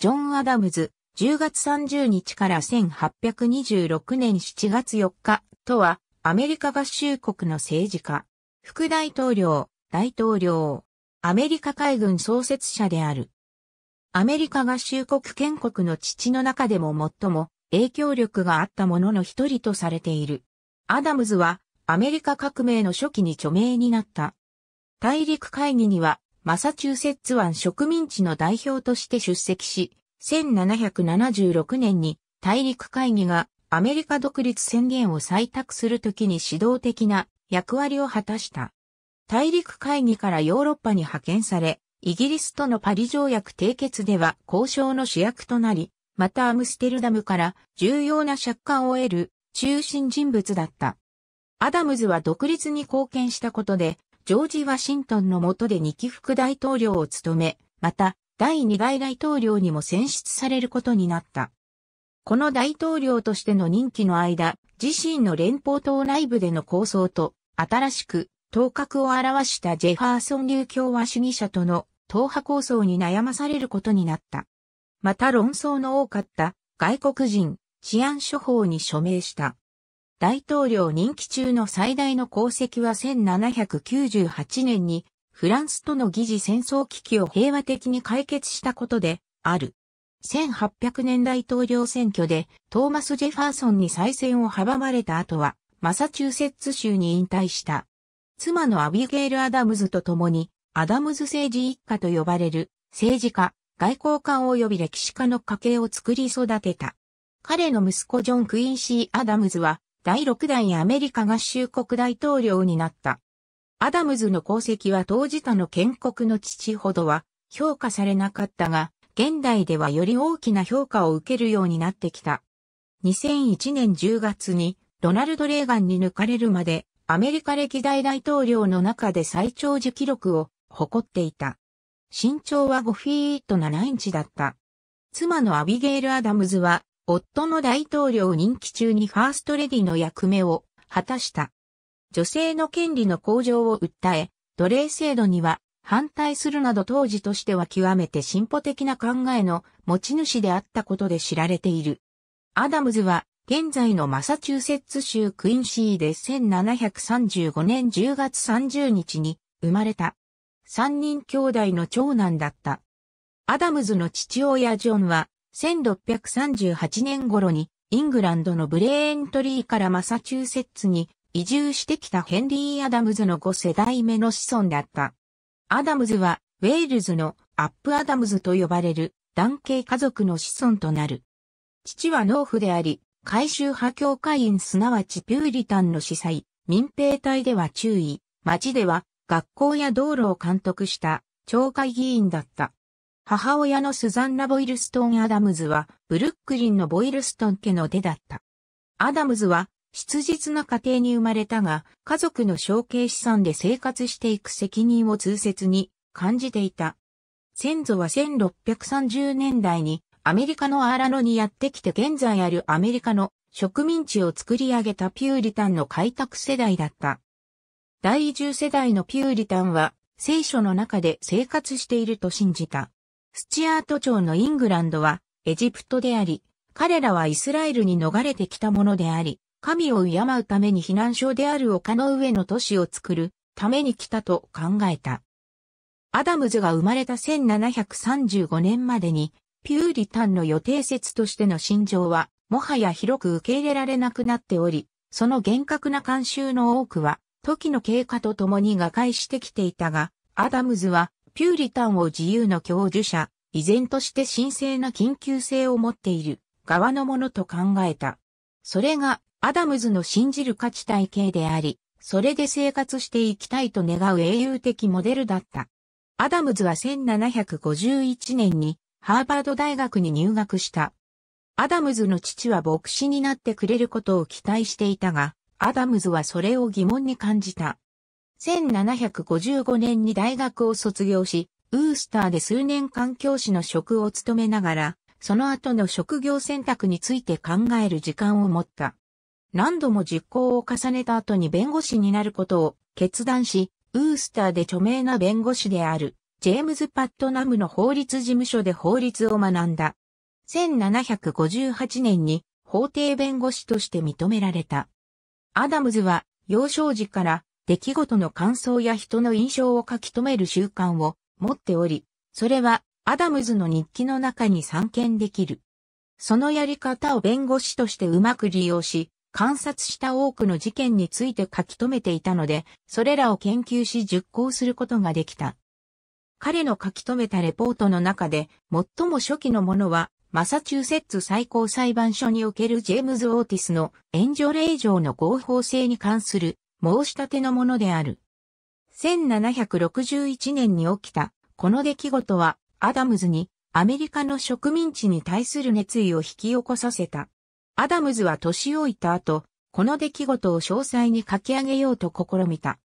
ジョン・アダムズ、10月30日から1826年7月4日とは、アメリカ合衆国の政治家、副大統領、大統領、アメリカ海軍創設者である。アメリカ合衆国建国の父の中でも最も影響力があった者の一人とされている。アダムズはアメリカ革命の初期に著名になった。大陸会議にはマサチューセッツ湾植民地の代表として出席し、1776年に大陸会議がアメリカ独立宣言を採択するときに指導的な役割を果たした。大陸会議からヨーロッパに派遣され、イギリスとのパリ条約締結では交渉の主役となり、またアムステルダムから重要な借款を得る中心人物だった。アダムズは独立に貢献したことで、ジョージ・ワシントンの下で2期副大統領を務め、また、第2代大統領にも選出されることになった。この大統領としての任期の間、自身の連邦党内部での構想と、新しく、頭角を表したジェファーソン流共和主義者との党派構想に悩まされることになった。また論争の多かった外国人治安処方に署名した。大統領任期中の最大の功績は1798年にフランスとの疑似戦争危機を平和的に解決したことである。1800年大統領選挙でトーマス・ジェファーソンに再選を阻まれた後はマサチューセッツ州に引退した。妻のアビゲイル・アダムズと共にアダムズ政治一家と呼ばれる政治家、外交官及び歴史家の家系を作り育てた。彼の息子ジョン・クインシー・アダムズは第6代アメリカ合衆国大統領になった。アダムズの功績は当時他の建国の父ほどは評価されなかったが、現代ではより大きな評価を受けるようになってきた。2001年10月にロナルド・レーガンに抜かれるまでアメリカ歴代大統領の中で最長寿記録を誇っていた。身長は5フィート7インチだった。妻のアビゲイル・アダムズは夫の大統領任期中にファーストレディの役目を果たした。女性の権利の向上を訴え、奴隷制度には反対するなど当時としては極めて進歩的な考えの持ち主であったことで知られている。アダムズは現在のマサチューセッツ州クインシーで1735年10月30日に生まれた。三人兄弟の長男だった。アダムズの父親ジョンは1638年頃にイングランドのブレーントリーからマサチューセッツに移住してきたヘンリー・アダムズの5世代目の子孫だった。アダムズはウェールズのアップ・アダムズと呼ばれる男系家族の子孫となる。父は農夫であり、改宗派教会員すなわちピューリタンの司祭、民兵隊では注意、町では学校や道路を監督した町会議員だった。母親のスザンナ・ボイルストン・アダムズは、ブルックリンのボイルストン家の出だった。アダムズは、質実な家庭に生まれたが、家族の承継資産で生活していく責任を痛切に感じていた。先祖は1630年代にアメリカのアーラノにやってきて現在あるアメリカの植民地を作り上げたピューリタンの開拓世代だった。第10世代のピューリタンは聖書の中で生活していると信じた。スチアート朝のイングランドはエジプトであり、彼らはイスラエルに逃れてきたものであり、神を敬うために避難所である丘の上の都市を作るために来たと考えた。アダムズが生まれた1735年までに、ピューリタンの予定説としての心情は、もはや広く受け入れられなくなっており、その厳格な慣習の多くは、時の経過とともに瓦解してきていたが、アダムズはピューリタンを自由の教授者、依然として神聖な緊急性を持っている側のものと考えた。それがアダムズの信じる価値体系であり、それで生活していきたいと願う英雄的モデルだった。アダムズは1751年にハーバード大学に入学した。アダムズの父は牧師になってくれることを期待していたが、アダムズはそれを疑問に感じた。1755年に大学を卒業し、ウースターで数年間教師の職を務めながら、その後の職業選択について考える時間を持った。何度も実行を重ねた後に弁護士になることを決断し、ウースターで著名な弁護士である、ジェームズ・パットナムの法律事務所で法律を学んだ。1758年に法廷弁護士として認められた。アダムズは幼少時から出来事の感想や人の印象を書き留める習慣を持っており、それはアダムズの日記の中に散見できる。そのやり方を弁護士としてうまく利用し、観察した多くの事件について書き留めていたので、それらを研究し熟考することができた。彼の書き留めたレポートの中で、最も初期のものは、マサチューセッツ最高裁判所におけるジェームズ・オーティスの援助令状の合法性に関する申し立てのものである。1761年に起きた、この出来事は、アダムズにアメリカの植民地に対する熱意を引き起こさせた。アダムズは年老いた後、この出来事を詳細に書き上げようと試みた。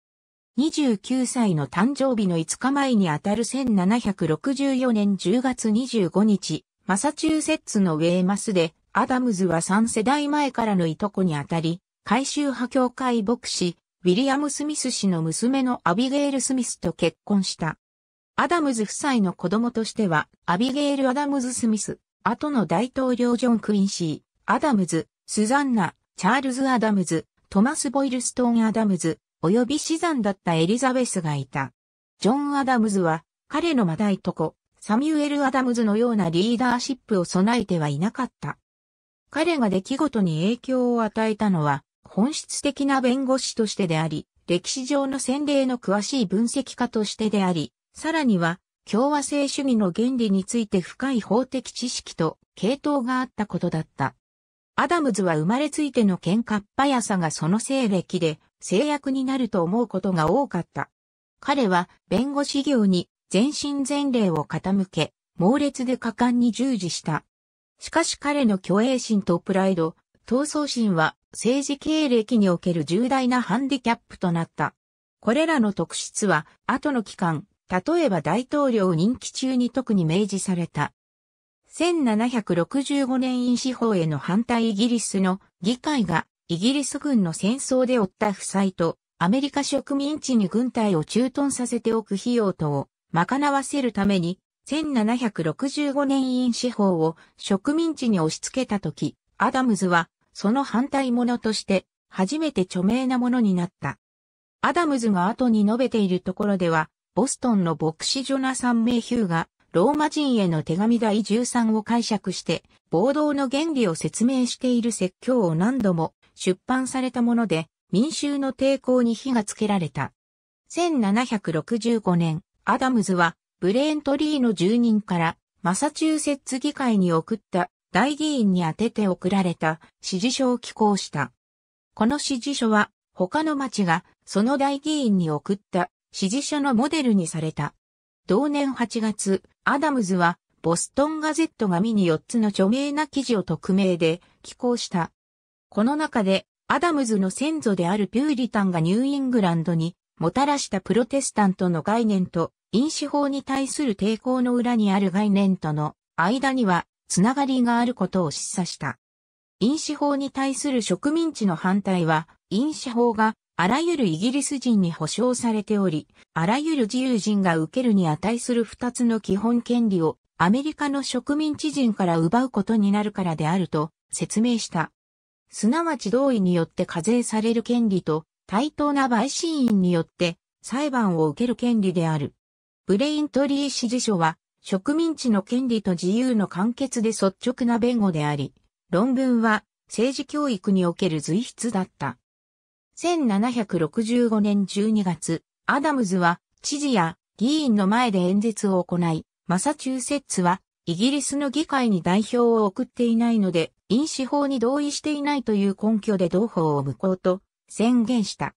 29歳の誕生日の5日前にあたる1764年10月25日、マサチューセッツのウェーマスで、アダムズは3世代前からのいとこにあたり、改修派教会牧師、ウィリアム・スミス氏の娘のアビゲール・スミスと結婚した。アダムズ夫妻の子供としては、アビゲール・アダムズ・スミス、後の大統領ジョン・クインシー、アダムズ、スザンナ、チャールズ・アダムズ、トマス・ボイルストーン・アダムズ、及び死産だったエリザベスがいた。ジョン・アダムズは、彼のまだいとこ、サミュエル・アダムズのようなリーダーシップを備えてはいなかった。彼が出来事に影響を与えたのは、本質的な弁護士としてであり、歴史上の先例の詳しい分析家としてであり、さらには、共和制主義の原理について深い法的知識と系統があったことだった。アダムズは生まれついての喧嘩っ早さがその性歴で制約になると思うことが多かった。彼は弁護士業に全身全霊を傾け、猛烈で果敢に従事した。しかし彼の虚栄心とプライド、闘争心は政治経歴における重大なハンディキャップとなった。これらの特質は、後の期間、例えば大統領任期中に特に明示された。1765年院司法への反対イギリスの議会がイギリス軍の戦争で負った負債とアメリカ植民地に軍隊を駐屯させておく費用とを賄わせるために1765年院司法を植民地に押し付けたとき、アダムズはその反対者として、初めて著名なものになった。アダムズが後に述べているところでは、ボストンの牧師ジョナサン・メイヒューが、ローマ人への手紙第13を解釈して、暴動の原理を説明している説教を何度も出版されたもので、民衆の抵抗に火がつけられた。1765年、アダムズは、ブレーントリーの住人から、マサチューセッツ議会に送った大議員に宛てて送られた指示書を寄稿した。この指示書は他の町がその大議員に送った指示書のモデルにされた。同年8月、アダムズはボストンガゼットが見に4つの著名な記事を匿名で寄稿した。この中でアダムズの先祖であるピューリタンがニューイングランドにもたらしたプロテスタントの概念と飲酒法に対する抵抗の裏にある概念との間にはつながりがあることを示唆した。飲酒法に対する植民地の反対は、飲酒法があらゆるイギリス人に保障されており、あらゆる自由人が受けるに値する二つの基本権利をアメリカの植民地人から奪うことになるからであると説明した。すなわち同意によって課税される権利と対等な陪審員によって裁判を受ける権利である。ブレイントリー指示書は植民地の権利と自由の完結で率直な弁護であり、論文は政治教育における随筆だった。1765年12月、アダムズは知事や議員の前で演説を行い、マサチューセッツはイギリスの議会に代表を送っていないので、飲酒法に同意していないという根拠で同法を無効と宣言した。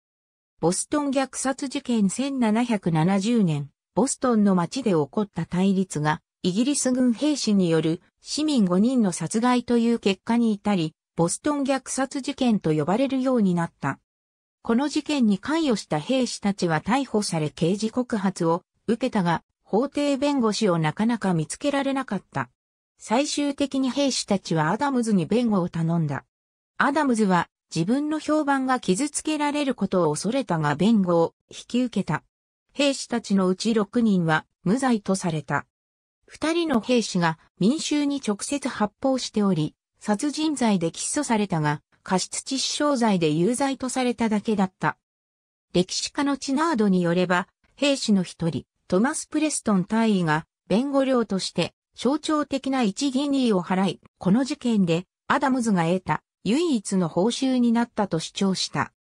ボストン虐殺事件1770年、ボストンの街で起こった対立が、イギリス軍兵士による市民5人の殺害という結果に至り、ボストン虐殺事件と呼ばれるようになった。この事件に関与した兵士たちは逮捕され刑事告発を受けたが、法廷弁護士をなかなか見つけられなかった。最終的に兵士たちはアダムズに弁護を頼んだ。アダムズは自分の評判が傷つけられることを恐れたが弁護を引き受けた。兵士たちのうち6人は無罪とされた。2人の兵士が民衆に直接発砲しており、殺人罪で起訴されたが、過失致死傷罪で有罪とされただけだった。歴史家のチナードによれば、兵士の一人、トマス・プレストン大尉が弁護料として象徴的な一ギニーを払い、この事件でアダムズが得た唯一の報酬になったと主張した。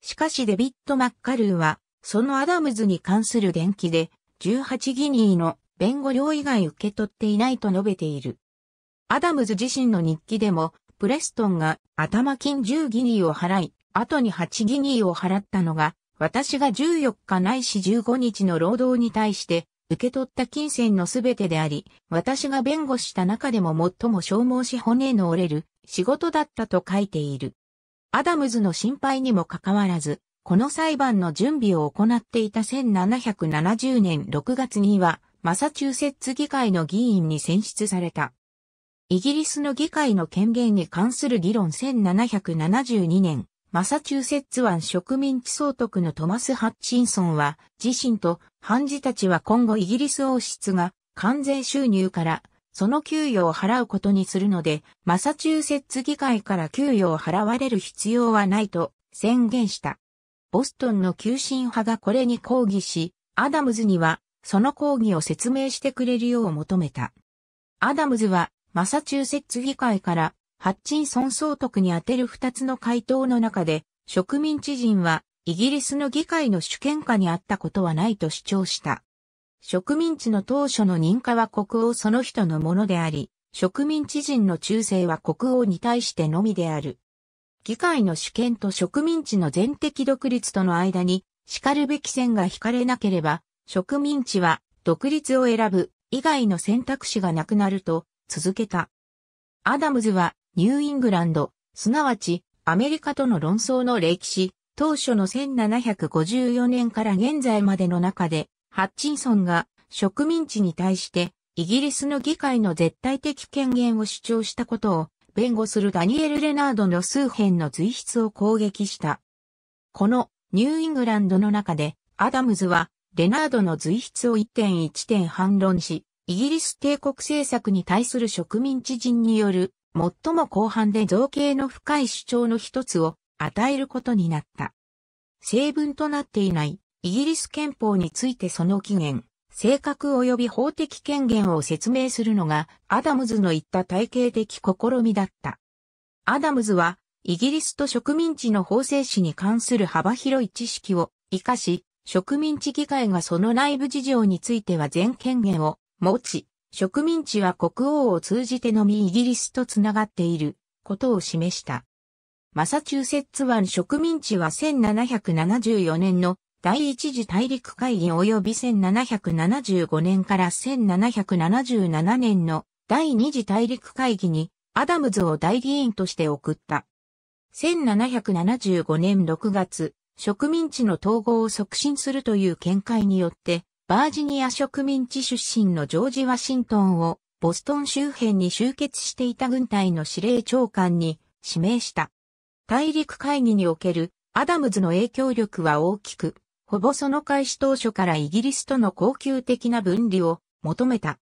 しかしデビッド・マッカルーはそのアダムズに関する元気で、18ギニーの弁護料以外受け取っていないと述べている。アダムズ自身の日記でも、プレストンが頭金10ギニーを払い、後に8ギニーを払ったのが、私が14日ないし15日の労働に対して、受け取った金銭のすべてであり、私が弁護した中でも最も消耗し骨の折れる仕事だったと書いている。アダムズの心配にもかかわらず、この裁判の準備を行っていた1770年6月には、マサチューセッツ議会の議員に選出された。イギリスの議会の権限に関する議論1772年、マサチューセッツ湾植民地総督のトマス・ハッチンソンは、自身と判事たちは今後イギリス王室が関税収入からその給与を払うことにするので、マサチューセッツ議会から給与を払われる必要はないと宣言した。ボストンの急進派がこれに抗議し、アダムズにはその抗議を説明してくれるよう求めた。アダムズはマサチューセッツ議会からハッチンソン総督に当てる二つの回答の中で植民地人はイギリスの議会の主権下にあったことはないと主張した。植民地の当初の認可は国王その人のものであり、植民地人の忠誠は国王に対してのみである。議会の主権と植民地の全的独立との間に、叱るべき線が引かれなければ、植民地は独立を選ぶ以外の選択肢がなくなると続けた。アダムズはニューイングランド、すなわちアメリカとの論争の歴史、当初の1754年から現在までの中で、ハッチンソンが植民地に対してイギリスの議会の絶対的権限を主張したことを弁護するダニエル・レナードの数編の随筆を攻撃した。このニューイングランドの中で、アダムズは、レナードの随筆を1点1点反論し、イギリス帝国政策に対する植民地人による、最も広範で造形の深い主張の一つを与えることになった。成分となっていないイギリス憲法についてその起源、性格及び法的権限を説明するのがアダムズの言った体系的試みだった。アダムズはイギリスと植民地の法制史に関する幅広い知識を活かし、植民地議会がその内部事情については全権限を持ち、植民地は国王を通じてのみイギリスとつながっていることを示した。マサチューセッツ湾植民地は1774年の第一次大陸会議及び1775年から1777年の第二次大陸会議にアダムズを代議員として送った。1775年6月、植民地の統合を促進するという見解によって、バージニア植民地出身のジョージ・ワシントンをボストン周辺に集結していた軍隊の司令長官に指名した。大陸会議におけるアダムズの影響力は大きく、ほぼその開始当初からイギリスとの恒久的な分離を求めた。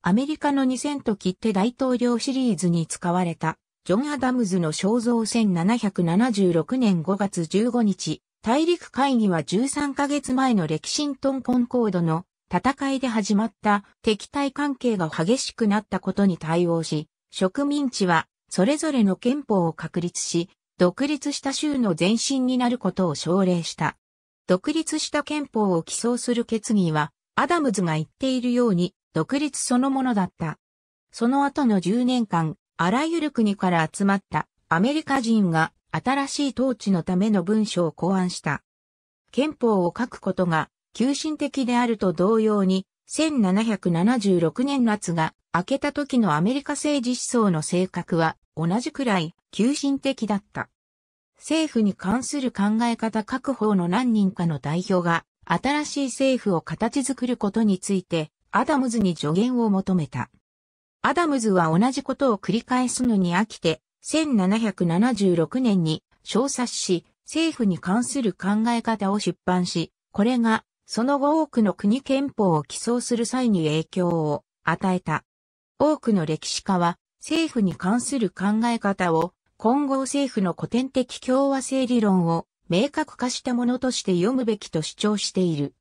アメリカの2000と切手大統領シリーズに使われた、ジョン・アダムズの肖像1776年5月15日、大陸会議は13ヶ月前のレキシントンコンコードの戦いで始まった敵対関係が激しくなったことに対応し、植民地はそれぞれの憲法を確立し、独立した州の前身になることを奨励した。独立した憲法を起草する決議は、アダムズが言っているように、独立そのものだった。その後の10年間、あらゆる国から集まったアメリカ人が新しい統治のための文書を考案した。憲法を書くことが急進的であると同様に、1776年夏が明けた時のアメリカ政治思想の性格は同じくらい急進的だった。政府に関する考え方各方の何人かの代表が、新しい政府を形作ることについて、アダムズに助言を求めた。アダムズは同じことを繰り返すのに飽きて、1776年に小冊子、政府に関する考え方を出版し、これが、その後多くの国憲法を起草する際に影響を与えた。多くの歴史家は、政府に関する考え方を混合政府の古典的共和制理論を明確化したものとして読むべきと主張している。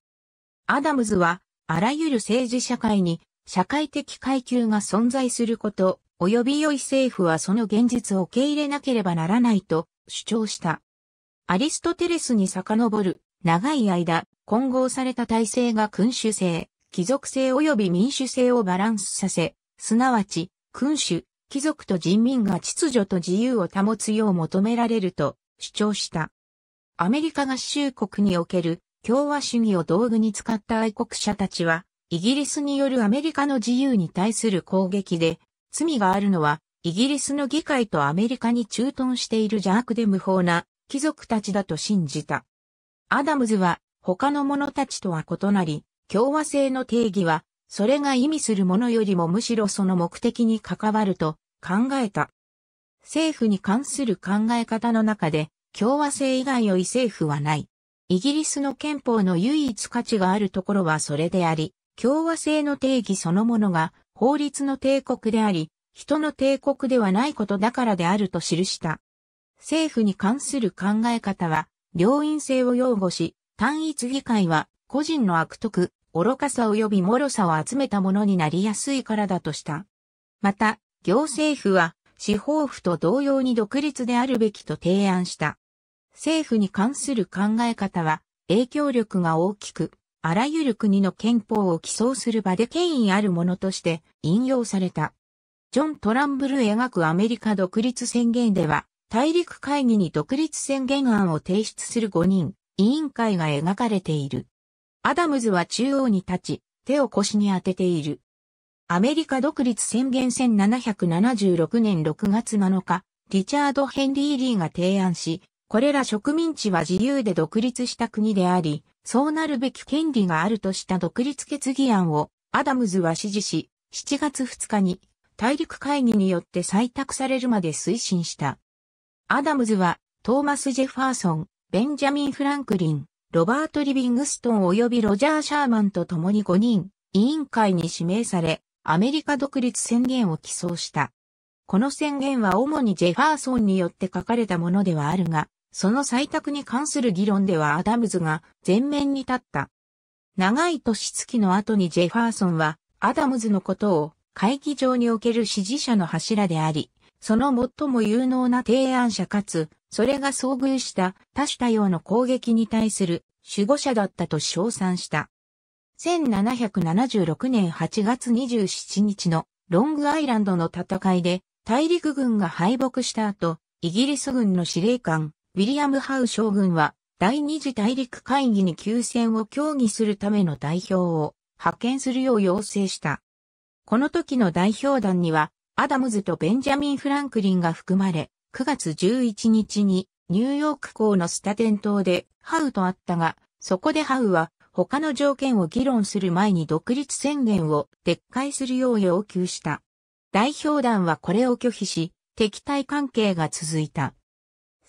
アダムズは、あらゆる政治社会に社会的階級が存在すること、及び良い政府はその現実を受け入れなければならないと主張した。アリストテレスに遡る、長い間、混合された体制が君主制、貴族制及び民主制をバランスさせ、すなわち、君主、貴族と人民が秩序と自由を保つよう求められると主張した。アメリカ合衆国における共和主義を道具に使った愛国者たちは、イギリスによるアメリカの自由に対する攻撃で、罪があるのは、イギリスの議会とアメリカに駐屯している邪悪で無法な貴族たちだと信じた。アダムズは他の者たちとは異なり、共和制の定義は、それが意味するものよりもむしろその目的に関わると考えた。政府に関する考え方の中で、共和制以外を異政府はない。イギリスの憲法の唯一価値があるところはそれであり、共和制の定義そのものが法律の帝国であり、人の帝国ではないことだからであると記した。政府に関する考え方は、両院制を擁護し、単一議会は個人の悪徳、愚かさ及び脆さを集めたものになりやすいからだとした。また、行政府は司法府と同様に独立であるべきと提案した。政府に関する考え方は影響力が大きく、あらゆる国の憲法を起草する場で権威あるものとして引用された。ジョン・トランブル描くアメリカ独立宣言では、大陸会議に独立宣言案を提出する5人、委員会が描かれている。アダムズは中央に立ち、手を腰に当てている。アメリカ独立宣言1776年6月7日、リチャード・ヘンリー・リーが提案し、これら植民地は自由で独立した国であり、そうなるべき権利があるとした独立決議案をアダムズは支持し、7月2日に大陸会議によって採択されるまで推進した。アダムズはトーマス・ジェファーソン、ベンジャミン・フランクリン、ロバート・リビングストン及びロジャー・シャーマンと共に5人委員会に指名され、アメリカ独立宣言を起草した。この宣言は主にジェファーソンによって書かれたものではあるが、その採択に関する議論ではアダムズが前面に立った。長い年月の後にジェファーソンは、アダムズのことを会議場における支持者の柱であり、その最も有能な提案者かつ、それが遭遇した多種多様の攻撃に対する守護者だったと称賛した。1776年8月27日のロングアイランドの戦いで大陸軍が敗北した後、イギリス軍の司令官、ウィリアム・ハウ将軍は第二次大陸会議に休戦を協議するための代表を派遣するよう要請した。この時の代表団には、アダムズとベンジャミン・フランクリンが含まれ、9月11日にニューヨーク港のスタテン島でハウと会ったが、そこでハウは他の条件を議論する前に独立宣言を撤回するよう要求した。代表団はこれを拒否し、敵対関係が続いた。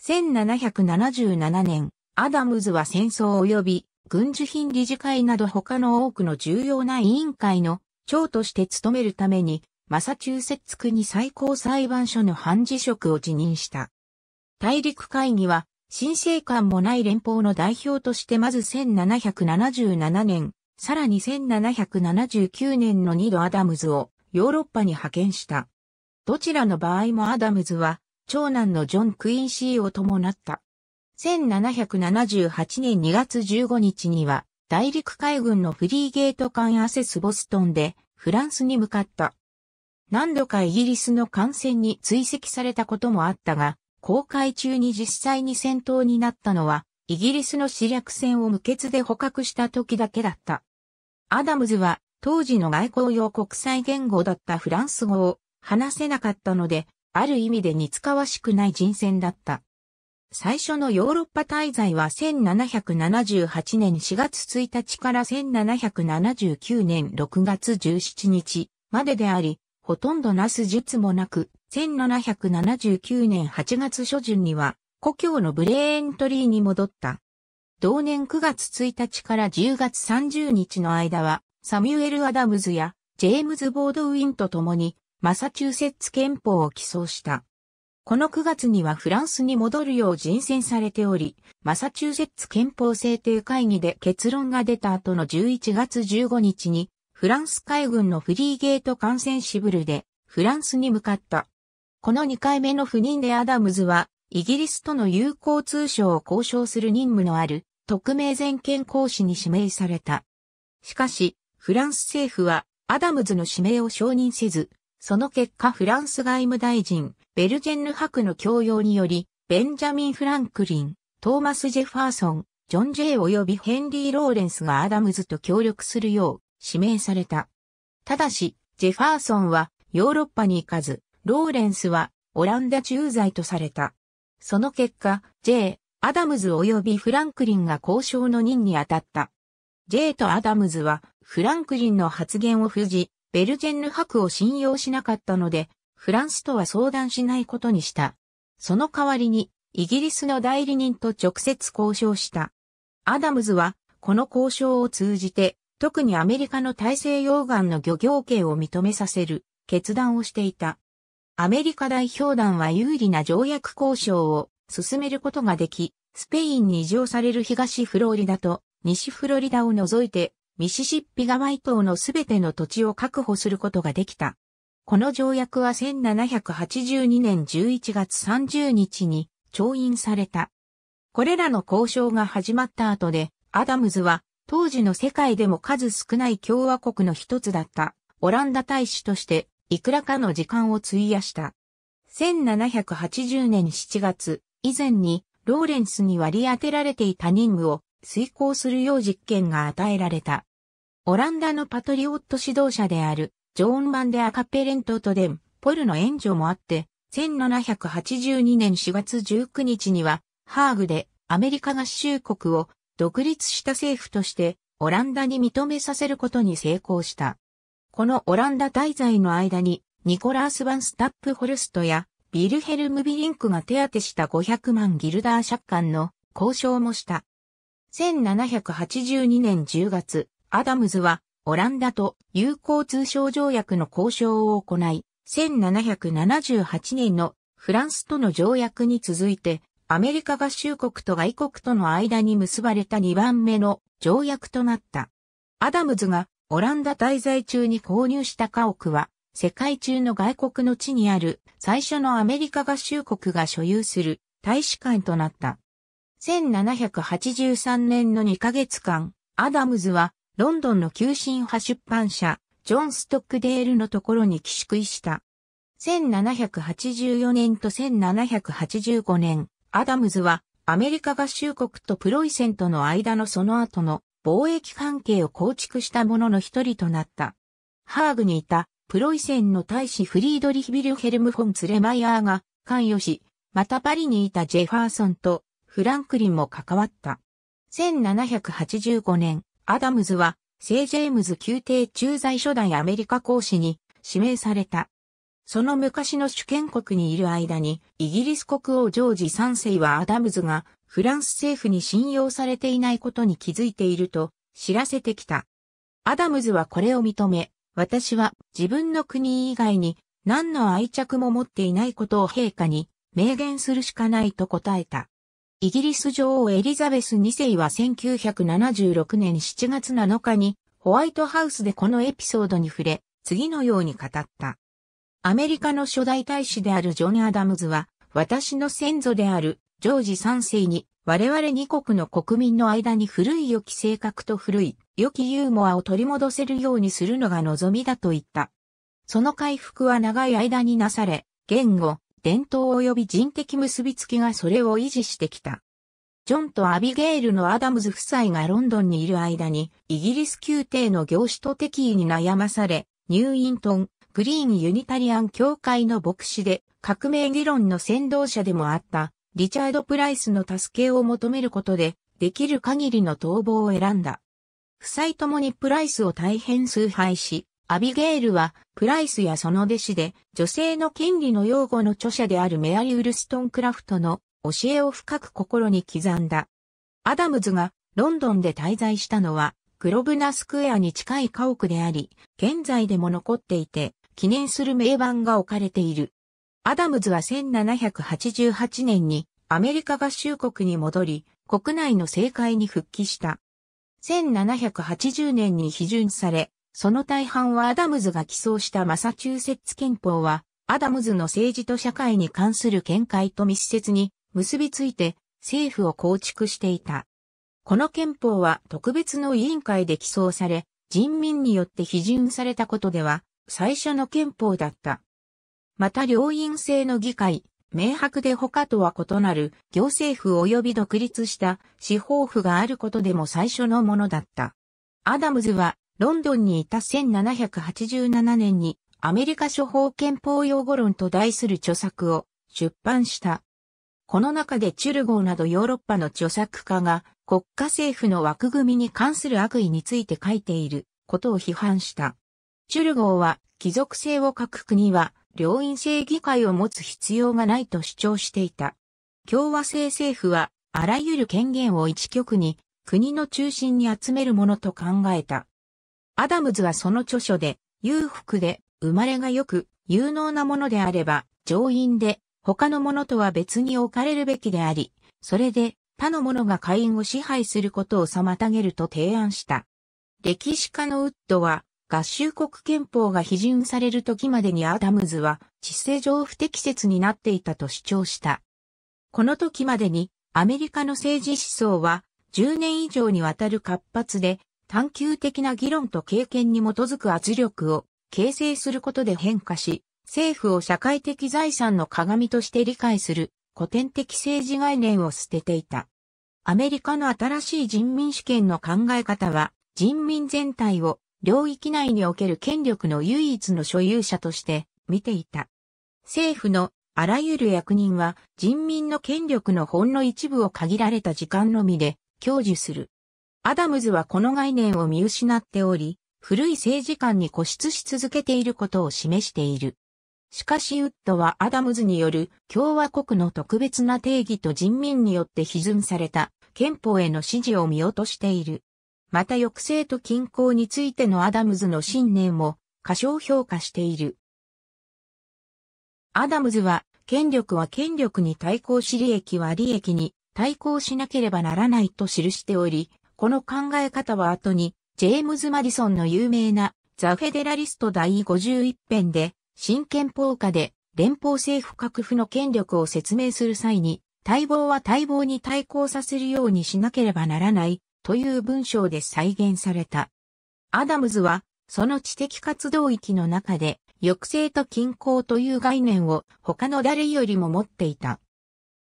1777年、アダムズは戦争及び軍需品理事会など他の多くの重要な委員会の長として務めるために、マサチューセッツ国最高裁判所の判事職を辞任した。大陸会議は新生官もない連邦の代表としてまず1777年、さらに1779年の2度アダムズをヨーロッパに派遣した。どちらの場合もアダムズは、長男のジョン・クイーンシーを伴った。1778年2月15日には、大陸海軍のフリーゲート艦アセス・ボストンで、フランスに向かった。何度かイギリスの艦船に追跡されたこともあったが、航海中に実際に戦闘になったのは、イギリスの死略船を無血で捕獲した時だけだった。アダムズは、当時の外交用国際言語だったフランス語を話せなかったので、ある意味で似つかわしくない人選だった。最初のヨーロッパ滞在は1778年4月1日から1779年6月17日までであり、ほとんどなす術もなく、1779年8月初旬には、故郷のブレーエントリーに戻った。同年9月1日から10月30日の間は、サミュエル・アダムズやジェームズ・ボードウィンと共に、マサチューセッツ憲法を起草した。この9月にはフランスに戻るよう人選されており、マサチューセッツ憲法制定会議で結論が出た後の11月15日に、フランス海軍のフリーゲート艦船シブルで、フランスに向かった。この2回目の赴任でアダムズは、イギリスとの友好通商を交渉する任務のある特命全権公使に指名された。しかし、フランス政府はアダムズの指名を承認せず、その結果フランス外務大臣、ベルジェンヌ博の強要により、ベンジャミン・フランクリン、トーマス・ジェファーソン、ジョン・ジェイ及びヘンリー・ローレンスがアダムズと協力するよう指名された。ただし、ジェファーソンはヨーロッパに行かず、ローレンスはオランダ駐在とされた。その結果、J、アダムズ及びフランクリンが交渉の任に当たった。J とアダムズはフランクリンの発言を封じ、ベルジェンヌ博を信用しなかったので、フランスとは相談しないことにした。その代わりに、イギリスの代理人と直接交渉した。アダムズは、この交渉を通じて、特にアメリカの大西洋岸の漁業権を認めさせる決断をしていた。アメリカ代表団は有利な条約交渉を進めることができ、スペインに移譲される東フロリダと西フロリダを除いて、ミシシッピマ、以東のすべての土地を確保することができた。この条約は1782年11月30日に調印された。これらの交渉が始まった後で、アダムズは当時の世界でも数少ない共和国の一つだったオランダ大使としていくらかの時間を費やした。1780年7月、以前に、ローレンスに割り当てられていた任務を遂行するよう実験が与えられた。オランダのパトリオット指導者である、ジョーン・マンデ・アカペレントとデン、ポルの援助もあって、1782年4月19日には、ハーグでアメリカ合衆国を独立した政府として、オランダに認めさせることに成功した。このオランダ滞在の間に、ニコラース・バンスタップ・ホルストや、ビルヘルム・ビリンクが手当てした500万ギルダー借款の交渉もした。1782年10月、アダムズは、オランダと友好通商条約の交渉を行い、1778年のフランスとの条約に続いて、アメリカ合衆国と外国との間に結ばれた2番目の条約となった。アダムズがオランダ滞在中に購入した家屋は、世界中の外国の地にある最初のアメリカ合衆国が所有する大使館となった。1783年の2ヶ月間、アダムズはロンドンの急進派出版社、ジョン・ストックデールのところに寄宿した。1784年と1785年、アダムズはアメリカ合衆国とプロイセンとの間のその後の貿易関係を構築した者の一人となった。ハーグにいたプロイセンの大使フリードリヒ・ビルヘルム・フォン・ツレマイヤーが関与し、またパリにいたジェファーソンとフランクリンも関わった。1785年、アダムズは聖ジェームズ宮廷駐在初代アメリカ公使に指名された。その昔の主権国にいる間に、イギリス国王ジョージ3世はアダムズがフランス政府に信用されていないことに気づいていると知らせてきた。アダムズはこれを認め、私は自分の国以外に何の愛着も持っていないことを陛下に明言するしかないと答えた。イギリス女王エリザベス2世は1976年7月7日にホワイトハウスでこのエピソードに触れ、次のように語った。アメリカの初代大使であるジョン・アダムズは、私の先祖であるジョージ三世に、我々二国の国民の間に古い良き性格と古い良きユーモアを取り戻せるようにするのが望みだと言った。その回復は長い間になされ、言語、伝統及び人的結びつきがそれを維持してきた。ジョンとアビゲイルのアダムズ夫妻がロンドンにいる間に、イギリス宮廷の業種と敵意に悩まされ、ニューイントン、グリーンユニタリアン教会の牧師で、革命議論の先導者でもあった、リチャード・プライスの助けを求めることで、できる限りの逃亡を選んだ。夫妻ともにプライスを大変崇拝し、アビゲールは、プライスやその弟子で、女性の権利の擁護の著者であるメアリー・ウルストン・クラフトの教えを深く心に刻んだ。アダムズがロンドンで滞在したのは、グロブナスクエアに近い家屋であり、現在でも残っていて、記念する名板が置かれている。アダムズは1788年にアメリカ合衆国に戻り、国内の政界に復帰した。1780年に批准され、その大半はアダムズが起草したマサチューセッツ憲法は、アダムズの政治と社会に関する見解と密接に結びついて政府を構築していた。この憲法は特別の委員会で起草され、人民によって批准されたことでは最初の憲法だった。また両院制の議会、明白で他とは異なる行政府及び独立した司法府があることでも最初のものだった。アダムズはロンドンにいた1787年にアメリカ諸法憲法用語論と題する著作を出版した。この中でチュルゴーなどヨーロッパの著作家が国家政府の枠組みに関する悪意について書いていることを批判した。チュルゴーは貴族性を書く国は両院制議会を持つ必要がないと主張していた。共和制政府は、あらゆる権限を一極に、国の中心に集めるものと考えた。アダムズはその著書で、裕福で、生まれが良く、有能なものであれば、上院で、他のものとは別に置かれるべきであり、それで、他のものが下院を支配することを妨げると提案した。歴史家のウッドは、合衆国憲法が批准される時までにアダムズは、地政上不適切になっていたと主張した。この時までに、アメリカの政治思想は、10年以上にわたる活発で、探求的な議論と経験に基づく圧力を形成することで変化し、政府を社会的財産の鏡として理解する古典的政治概念を捨てていた。アメリカの新しい人民主権の考え方は、人民全体を領域内における権力の唯一の所有者として見ていた。政府のあらゆる役人は人民の権力のほんの一部を限られた時間のみで享受する。アダムズはこの概念を見失っており、古い政治観に固執し続けていることを示している。しかしウッドはアダムズによる共和国の特別な定義と人民によって批准された憲法への支持を見落としている。また抑制と均衡についてのアダムズの信念も過小評価している。アダムズは、権力は権力に対抗し利益は利益に対抗しなければならないと記しており、この考え方は後に、ジェームズ・マディソンの有名なザ・フェデラリスト第51編で、新憲法下で連邦政府各府の権力を説明する際に、待望は待望に対抗させるようにしなければならないという文章で再現された。アダムズは、その知的活動域の中で、抑制と均衡という概念を他の誰よりも持っていた。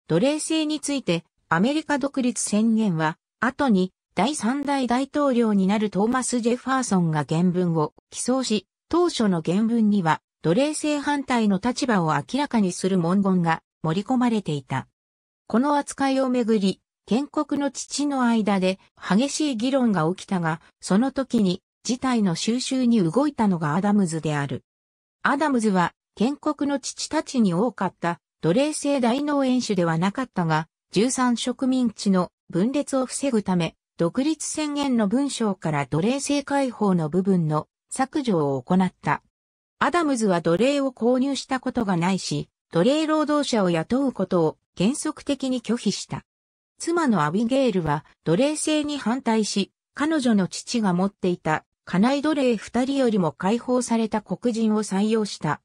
奴隷制について、アメリカ独立宣言は、後に第三代大統領になるトーマス・ジェファーソンが原文を起草し、当初の原文には奴隷制反対の立場を明らかにする文言が盛り込まれていた。この扱いをめぐり、建国の父の間で激しい議論が起きたが、その時に事態の収集に動いたのがアダムズである。アダムズは建国の父たちに多かった奴隷制大農園主ではなかったが、13植民地の分裂を防ぐため、独立宣言の文章から奴隷制解放の部分の削除を行った。アダムズは奴隷を購入したことがないし、奴隷労働者を雇うことを原則的に拒否した。妻のアビゲールは奴隷制に反対し、彼女の父が持っていた家内奴隷二人よりも解放された黒人を採用した。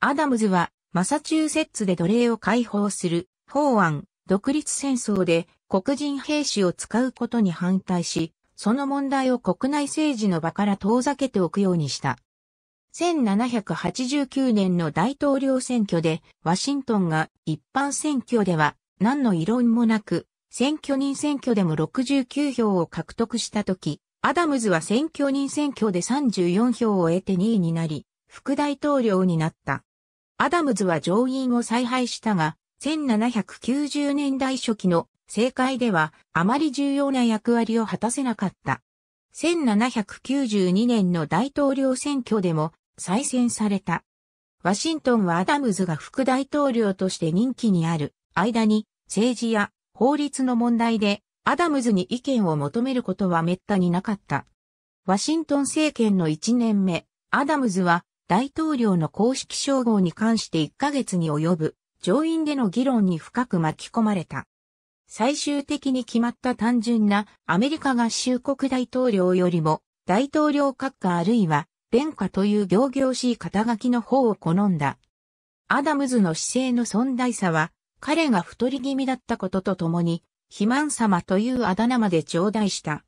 アダムズはマサチューセッツで奴隷を解放する法案独立戦争で黒人兵士を使うことに反対し、その問題を国内政治の場から遠ざけておくようにした。1789年の大統領選挙でワシントンが一般選挙では何の異論もなく選挙人選挙でも69票を獲得した時、アダムズは選挙人選挙で34票を得て2位になり、副大統領になった。アダムズは上院を再配したが、1790年代初期の政界ではあまり重要な役割を果たせなかった。1792年の大統領選挙でも再選された。ワシントンはアダムズが副大統領として任期にある間に政治や法律の問題でアダムズに意見を求めることは滅多になかった。ワシントン政権の1年目、アダムズは大統領の公式称号に関して1ヶ月に及ぶ上院での議論に深く巻き込まれた。最終的に決まった単純なアメリカ合衆国大統領よりも大統領閣下あるいは殿下という行々しい肩書きの方を好んだ。アダムズの姿勢の存在さは彼が太り気味だったこととともに、肥満様というあだ名まで頂戴した。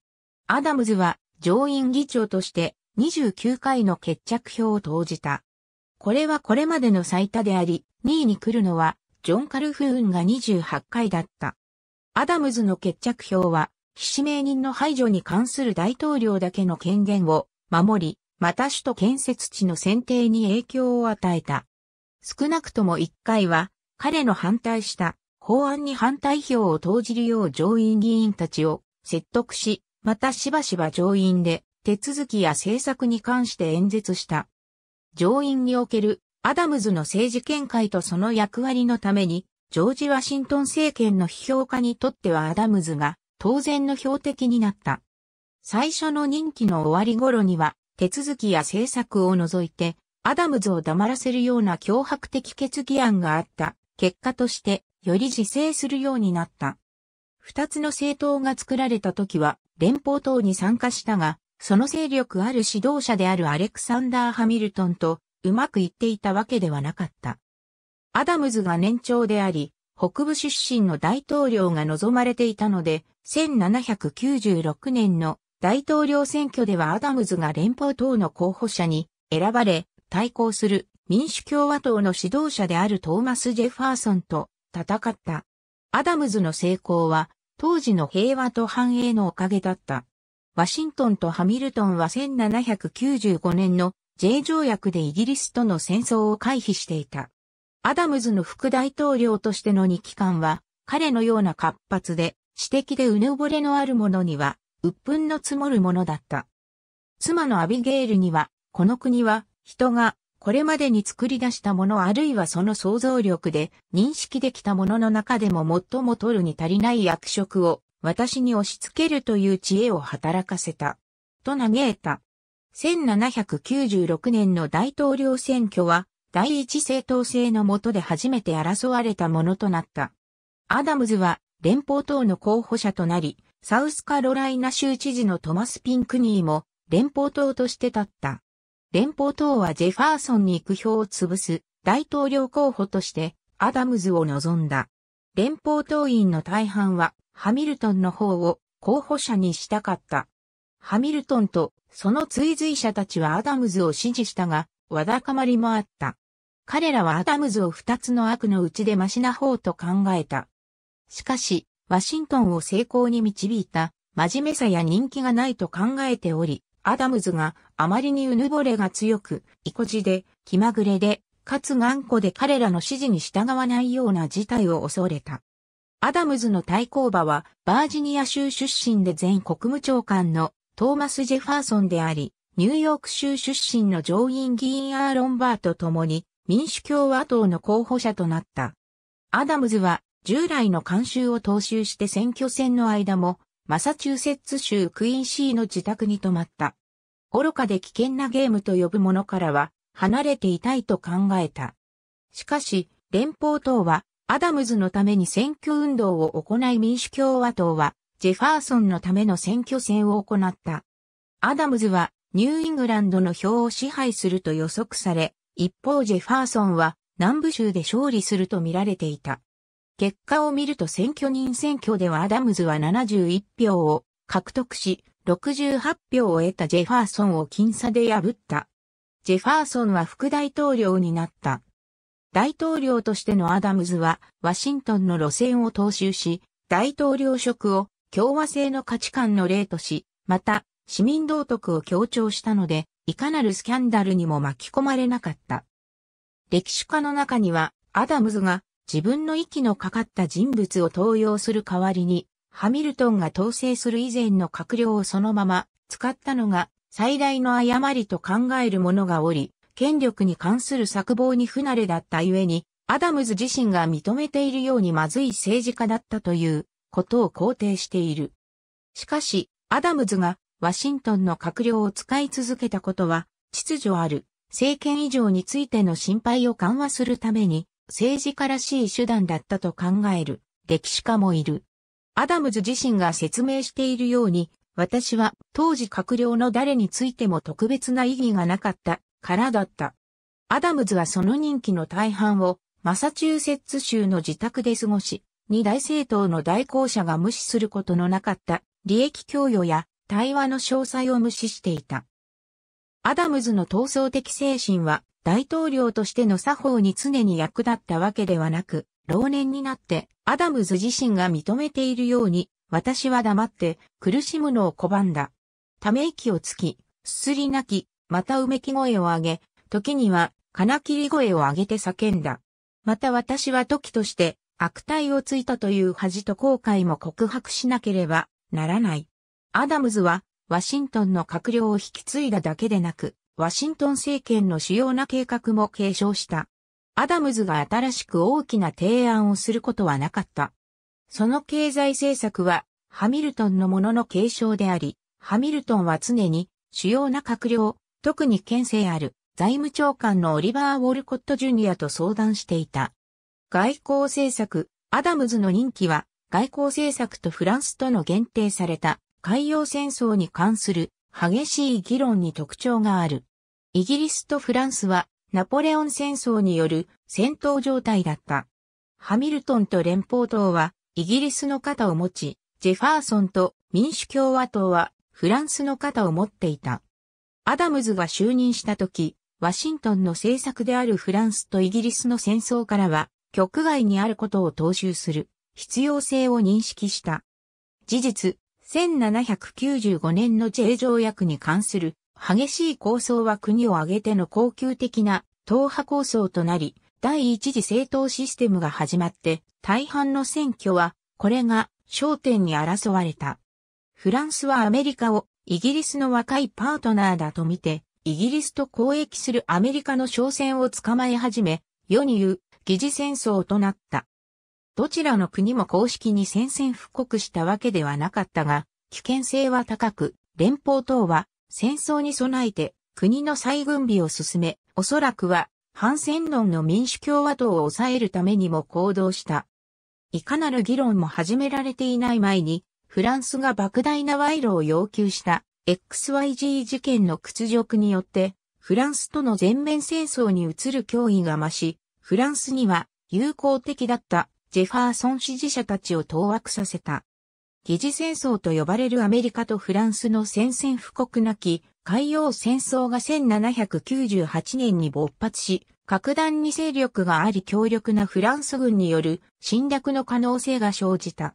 アダムズは上院議長として29回の決着票を投じた。これはこれまでの最多であり、2位に来るのはジョン・カルフーンが28回だった。アダムズの決着票は、非指名人の排除に関する大統領だけの権限を守り、また首都建設地の選定に影響を与えた。少なくとも1回は、彼の反対した法案に反対票を投じるよう上院議員たちを説得し、またしばしば上院で手続きや政策に関して演説した。上院におけるアダムズの政治見解とその役割のために、ジョージ・ワシントン政権の批評家にとってはアダムズが当然の標的になった。最初の任期の終わり頃には、手続きや政策を除いて、アダムズを黙らせるような脅迫的決議案があった結果として、より自制するようになった。二つの政党が作られた時は、連邦党に参加したが、その勢力ある指導者であるアレクサンダー・ハミルトンとうまくいっていたわけではなかった。アダムズが年長であり、北部出身の大統領が望まれていたので、1796年の大統領選挙ではアダムズが連邦党の候補者に選ばれ、対抗する民主共和党の指導者であるトーマス・ジェファーソンと戦った。アダムズの成功は当時の平和と繁栄のおかげだった。ワシントンとハミルトンは1795年の J 条約でイギリスとの戦争を回避していた。アダムズの副大統領としての日期間は彼のような活発で私的でうぬぼれのあるものには鬱憤の積もるものだった。妻のアビゲールにはこの国は人がこれまでに作り出したものあるいはその想像力で認識できたものの中でも最も取るに足りない役職を私に押し付けるという知恵を働かせた。と嘆いた。1796年の大統領選挙は第一政党制の下で初めて争われたものとなった。アダムズは連邦党の候補者となり、サウスカロライナ州知事のトマス・ピンクニーも連邦党として立った。連邦党はジェファーソンにく票を潰す大統領候補としてアダムズを望んだ。連邦党員の大半はハミルトンの方を候補者にしたかった。ハミルトンとその追随者たちはアダムズを支持したが、わだかまりもあった。彼らはアダムズを二つの悪のうちでマシな方と考えた。しかし、ワシントンを成功に導いた、真面目さや人気がないと考えており、アダムズがあまりにうぬぼれが強く、意固地で、気まぐれで、かつ頑固で彼らの指示に従わないような事態を恐れた。アダムズの対抗馬は、バージニア州出身で前国務長官のトーマス・ジェファーソンであり、ニューヨーク州出身の上院議員アーロン・バーと共に民主共和党の候補者となった。アダムズは従来の慣習を踏襲して選挙戦の間もマサチューセッツ州クイーンシーの自宅に泊まった。愚かで危険なゲームと呼ぶ者からは離れていたいと考えた。しかし、連邦党はアダムズのために選挙運動を行い民主共和党はジェファーソンのための選挙戦を行った。アダムズはニューイングランドの票を支配すると予測され、一方ジェファーソンは南部州で勝利すると見られていた。結果を見ると選挙人選挙ではアダムズは71票を獲得し、68票を得たジェファーソンを僅差で破った。ジェファーソンは副大統領になった。大統領としてのアダムズは、ワシントンの路線を踏襲し、大統領職を共和制の価値観の例とし、また、市民道徳を強調したので、いかなるスキャンダルにも巻き込まれなかった。歴史家の中には、アダムズが自分の息のかかった人物を登用する代わりに、ハミルトンが統制する以前の閣僚をそのまま使ったのが最大の誤りと考える者がおり、権力に関する策謀に不慣れだったゆえに、アダムズ自身が認めているようにまずい政治家だったということを肯定している。しかし、アダムズがワシントンの閣僚を使い続けたことは、秩序ある政権以上についての心配を緩和するために政治家らしい手段だったと考える歴史家もいる。アダムズ自身が説明しているように、私は当時閣僚の誰についても特別な意義がなかったからだった。アダムズはその任期の大半をマサチューセッツ州の自宅で過ごし、二大政党の代行者が無視することのなかった利益供与や対話の詳細を無視していた。アダムズの闘争的精神は大統領としての作法に常に役立ったわけではなく、老年になってアダムズ自身が認めているように、私は黙って苦しむのを拒んだ。ため息をつき、すすり泣き、またうめき声を上げ、時には金切り声を上げて叫んだ。また私は時として悪態をついたという恥と後悔も告白しなければならない。アダムズはワシントンの閣僚を引き継いだだけでなく、ワシントン政権の主要な計画も継承した。アダムズが新しく大きな提案をすることはなかった。その経済政策は、ハミルトンのものの継承であり、ハミルトンは常に主要な閣僚、特に県政ある財務長官のオリバー・ウォルコット・ジュニアと相談していた。外交政策、アダムズの任期は、外交政策とフランスとの限定された海洋戦争に関する激しい議論に特徴がある。イギリスとフランスはナポレオン戦争による戦闘状態だった。ハミルトンと連邦党はイギリスの肩を持ち、ジェファーソンと民主共和党はフランスの肩を持っていた。アダムズが就任した時、ワシントンの政策であるフランスとイギリスの戦争からは、局外にあることを踏襲する必要性を認識した。事実、1795年の J 条約に関する激しい構想は国を挙げての恒久的な党派構想となり、第一次政党システムが始まって、大半の選挙は、これが焦点に争われた。フランスはアメリカをイギリスの若いパートナーだと見て、イギリスと交易するアメリカの商船を捕まえ始め、世に言う疑似戦争となった。どちらの国も公式に宣戦布告したわけではなかったが、危険性は高く、連邦等は戦争に備えて国の再軍備を進め、おそらくは反戦論の民主共和党を抑えるためにも行動した。いかなる議論も始められていない前に、フランスが莫大な賄賂を要求した XYG 事件の屈辱によって、フランスとの全面戦争に移る脅威が増し、フランスには友好的だったジェファーソン支持者たちを当惑させた。疑似戦争と呼ばれるアメリカとフランスの宣戦布告なき海洋戦争が1798年に勃発し、格段に勢力があり強力なフランス軍による侵略の可能性が生じた。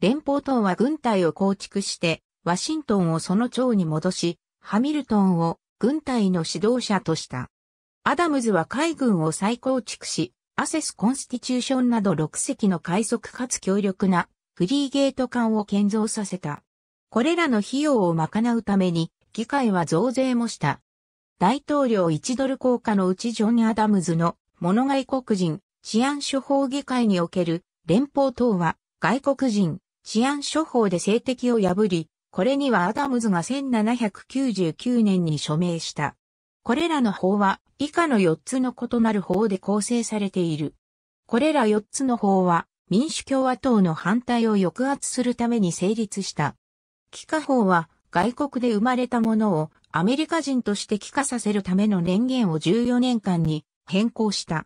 連邦党は軍隊を構築して、ワシントンをその長に戻し、ハミルトンを軍隊の指導者とした。アダムズは海軍を再構築し、アセスコンスティチューションなど6隻の快速かつ強力なフリーゲート艦を建造させた。これらの費用を賄うために議会は増税もした。大統領1ドル効果のうちジョン・アダムズの物外国人治安処方議会における連邦等は外国人治安処方で政敵を破り、これにはアダムズが1799年に署名した。これらの法は以下の4つの異なる法で構成されている。これら4つの法は民主共和党の反対を抑圧するために成立した。帰化法は外国で生まれたものをアメリカ人として帰化させるための年限を14年間に変更した。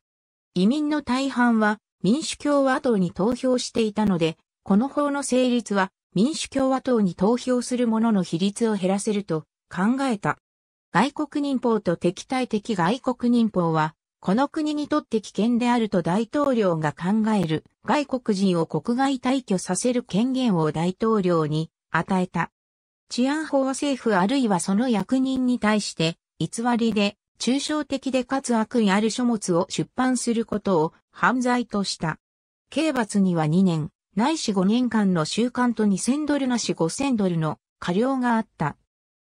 移民の大半は民主共和党に投票していたので、この法の成立は民主共和党に投票する者の比率を減らせると考えた。外国人法と敵対的外国人法は、この国にとって危険であると大統領が考える外国人を国外退去させる権限を大統領に与えた。治安法は政府あるいはその役人に対して偽りで抽象的でかつ悪意ある書物を出版することを犯罪とした。刑罰には2年、ないし5年間の収監と2000ドルなし5000ドルの過料があった。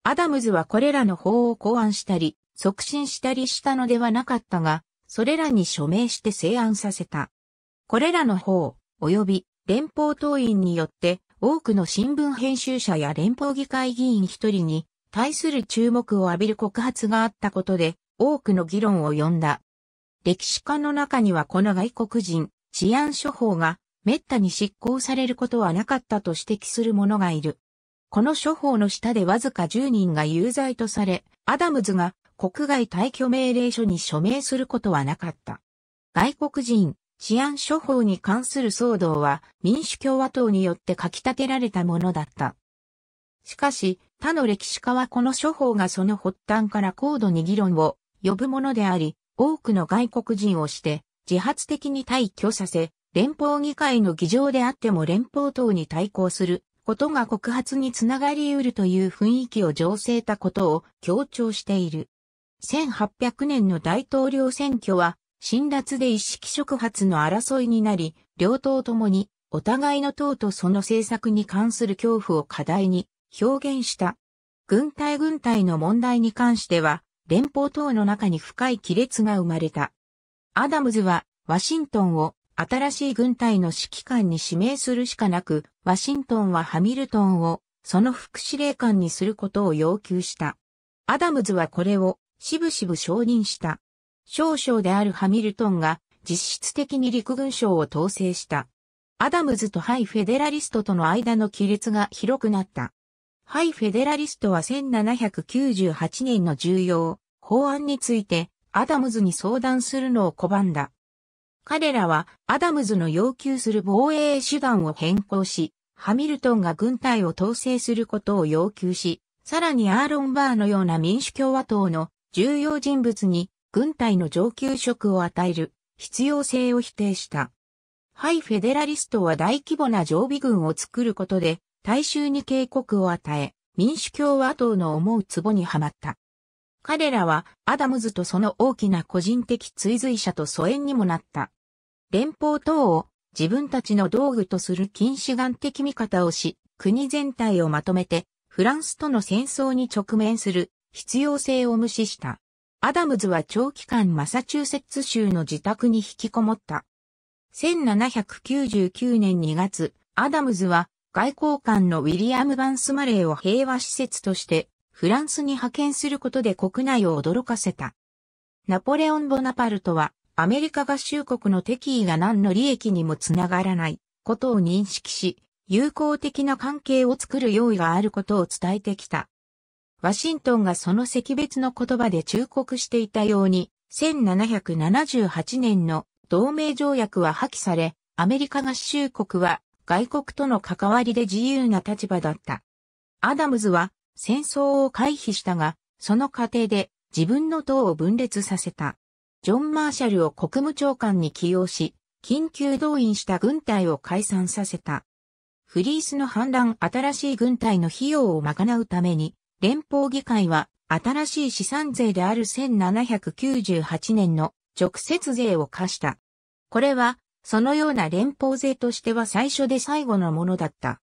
アダムズはこれらの法を考案したり、促進したりしたのではなかったが、それらに署名して成案させた。これらの法、及び連邦党員によって多くの新聞編集者や連邦議会議員一人に対する注目を浴びる告発があったことで多くの議論を呼んだ。歴史家の中にはこの外国人治安処方が滅多に執行されることはなかったと指摘する者がいる。この処方の下でわずか10人が有罪とされ、アダムズが国外退去命令書に署名することはなかった。外国人治安処方に関する騒動は民主共和党によって書き立てられたものだった。しかし、他の歴史家はこの処方がその発端から高度に議論を呼ぶものであり、多くの外国人をして自発的に退去させ、連邦議会の議場であっても連邦党に対抗することが告発につながり得るという雰囲気を醸成たことを強調している。1800年の大統領選挙は、辛辣で一式触発の争いになり、両党ともに、お互いの党とその政策に関する恐怖を課題に表現した。軍隊軍隊の問題に関しては、連邦党の中に深い亀裂が生まれた。アダムズは、ワシントンを新しい軍隊の指揮官に指名するしかなく、ワシントンはハミルトンをその副司令官にすることを要求した。アダムズはこれをしぶしぶ承認した。少将であるハミルトンが実質的に陸軍省を統制した。アダムズとハイフェデラリストとの間の亀裂が広くなった。ハイフェデラリストは1798年の重要法案についてアダムズに相談するのを拒んだ。彼らはアダムズの要求する防衛手段を変更し、ハミルトンが軍隊を統制することを要求し、さらにアーロン・バーのような民主共和党の重要人物に軍隊の上級職を与える必要性を否定した。ハイ・フェデラリストは大規模な常備軍を作ることで大衆に警告を与え、民主共和党の思う壺にはまった。彼らはアダムズとその大きな個人的追随者と疎遠にもなった。連邦等を自分たちの道具とする近視眼的見方をし、国全体をまとめて、フランスとの戦争に直面する必要性を無視した。アダムズは長期間マサチューセッツ州の自宅に引きこもった。1799年2月、アダムズは外交官のウィリアム・バンスマレーを平和施設としてフランスに派遣することで国内を驚かせた。ナポレオン・ボナパルトはアメリカ合衆国の敵意が何の利益にもつながらないことを認識し、友好的な関係を作る用意があることを伝えてきた。ワシントンがその惜別の言葉で忠告していたように、1778年の同盟条約は破棄され、アメリカ合衆国は外国との関わりで自由な立場だった。アダムズは戦争を回避したが、その過程で自分の党を分裂させた。ジョン・マーシャルを国務長官に起用し、緊急動員した軍隊を解散させた。フリースの反乱新しい軍隊の費用を賄うために、連邦議会は新しい資産税である1798年の直接税を課した。これは、そのような連邦税としては最初で最後のものだった。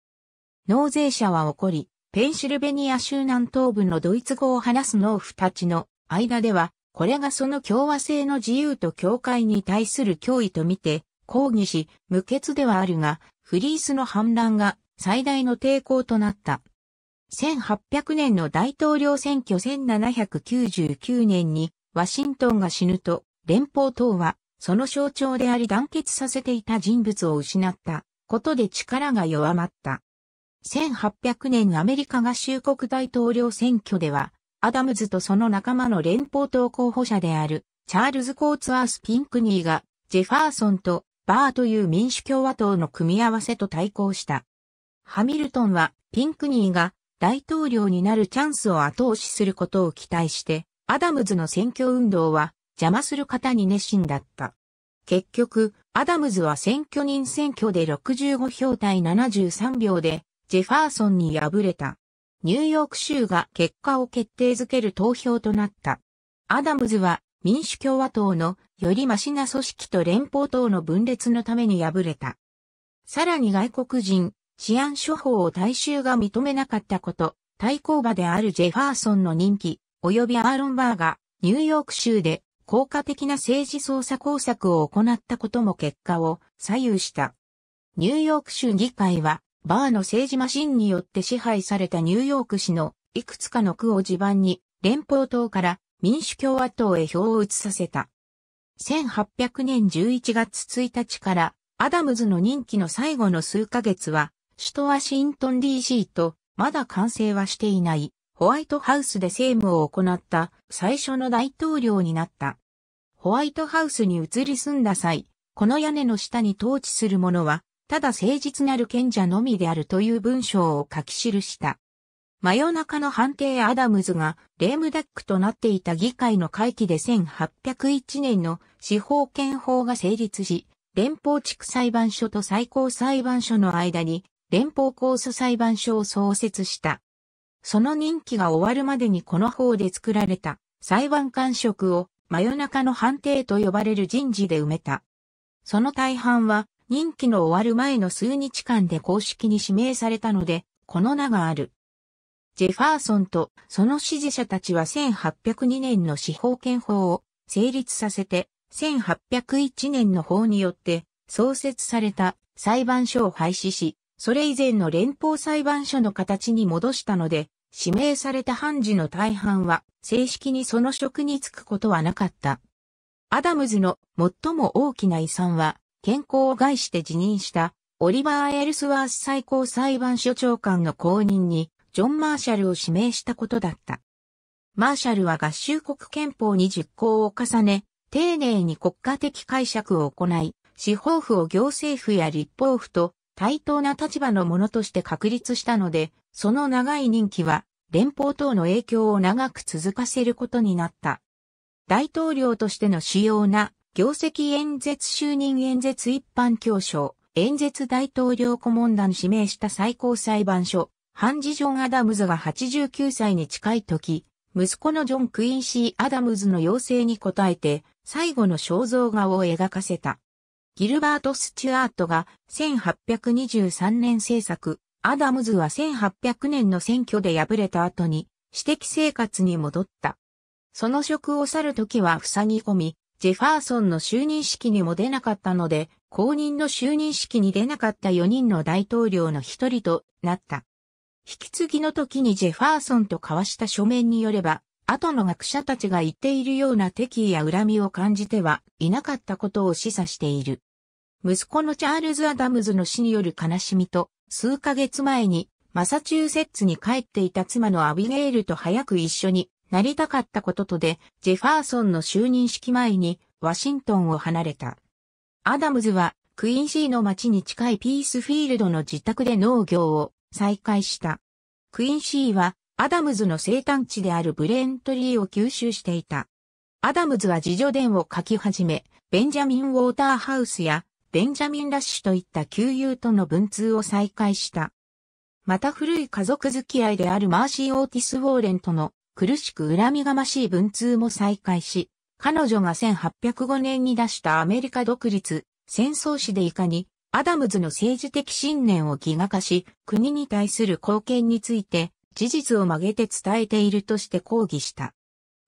納税者は起こり、ペンシルベニア州南東部のドイツ語を話す農夫たちの間では、これがその共和制の自由と教会に対する脅威とみて、抗議し、無欠ではあるが、フリースの反乱が最大の抵抗となった。1800年の大統領選挙1799年にワシントンが死ぬと、連邦党はその象徴であり団結させていた人物を失ったことで力が弱まった。1800年アメリカ合衆国大統領選挙では、アダムズとその仲間の連邦党候補者である、チャールズ・コーツアース・ピンクニーが、ジェファーソンとバーという民主共和党の組み合わせと対抗した。ハミルトンは、ピンクニーが大統領になるチャンスを後押しすることを期待して、アダムズの選挙運動は邪魔する方に熱心だった。結局、アダムズは選挙人選挙で65票対73票で、ジェファーソンに敗れた。ニューヨーク州が結果を決定づける投票となった。アダムズは民主共和党のよりマシな組織と連邦党の分裂のために敗れた。さらに外国人、治安処方を大衆が認めなかったこと、対抗馬であるジェファーソンの人気、及びアーロンバーがニューヨーク州で効果的な政治捜査工作を行ったことも結果を左右した。ニューヨーク州議会はバーの政治マシンによって支配されたニューヨーク市のいくつかの区を地盤に連邦党から民主共和党へ票を移させた。1800年11月1日からアダムズの任期の最後の数ヶ月は首都ワシントン DC とまだ完成はしていないホワイトハウスで政務を行った最初の大統領になった。ホワイトハウスに移り住んだ際、この屋根の下に統治する者はただ誠実なる賢者のみであるという文章を書き記した。真夜中の判定アダムズがレームダックとなっていた議会の会期で1801年の司法権法が成立し、連邦地区裁判所と最高裁判所の間に連邦控訴裁判所を創設した。その任期が終わるまでにこの法で作られた裁判官職を真夜中の判定と呼ばれる人事で埋めた。その大半は任期の終わる前の数日間で公式に指名されたので、この名がある。ジェファーソンとその支持者たちは1802年の司法権法を成立させて、1801年の法によって創設された裁判所を廃止し、それ以前の連邦裁判所の形に戻したので、指名された判事の大半は正式にその職に就くことはなかった。アダムズの最も大きな遺産は健康を害して辞任したオリバー・エルスワース最高裁判所長官の後任にジョン・マーシャルを指名したことだった。マーシャルは合衆国憲法に実行を重ね、丁寧に国家的解釈を行い、司法府を行政府や立法府と対等な立場のものとして確立したので、その長い任期は連邦等の影響を長く続かせることになった。大統領としての主要な業績演説就任演説一般教書、演説大統領顧問団指名した最高裁判所、ハンジ・ジョン・アダムズが89歳に近い時、息子のジョン・クインシー・アダムズの要請に応えて、最後の肖像画を描かせた。ギルバート・スチュアートが1823年制作、アダムズは1800年の選挙で敗れた後に、私的生活に戻った。その職を去る時は塞ぎ込み、ジェファーソンの就任式にも出なかったので、後任の就任式に出なかった4人の大統領の一人となった。引き継ぎの時にジェファーソンと交わした書面によれば、後の学者たちが言っているような敵意や恨みを感じてはいなかったことを示唆している。息子のチャールズ・アダムズの死による悲しみと、数ヶ月前にマサチューセッツに帰っていた妻のアビゲイルと早く一緒になりたかったこととで、ジェファーソンの就任式前にワシントンを離れた。アダムズはクイーンシーの町に近いピースフィールドの自宅で農業を再開した。クイーンシーはアダムズの生誕地であるブレントリーを吸収していた。アダムズは自助伝を書き始め、ベンジャミン・ウォーターハウスやベンジャミン・ラッシュといった旧友との文通を再開した。また古い家族付き合いであるマーシー・オーティス・ウォーレンとの苦しく恨みがましい文通も再開し、彼女が1805年に出したアメリカ独立、戦争史でいかに、アダムズの政治的信念を疑画化し、国に対する貢献について、事実を曲げて伝えているとして抗議した。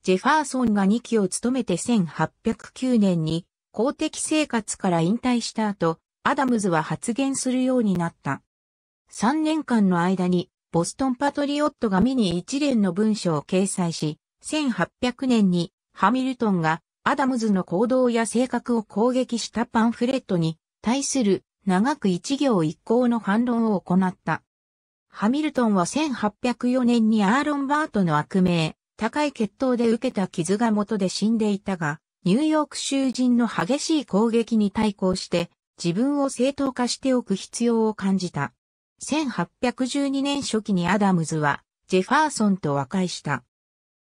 ジェファーソンが2期を務めて1809年に公的生活から引退した後、アダムズは発言するようになった。3年間の間にボストンパトリオットが見に一連の文章を掲載し、1800年にハミルトンがアダムズの行動や性格を攻撃したパンフレットに対する長く一行一行の反論を行った。ハミルトンは1804年にアーロン・バートの悪名、高い血統で受けた傷が元で死んでいたが、ニューヨーク囚人の激しい攻撃に対抗して、自分を正当化しておく必要を感じた。1812年初期にアダムズはジェファーソンと和解した。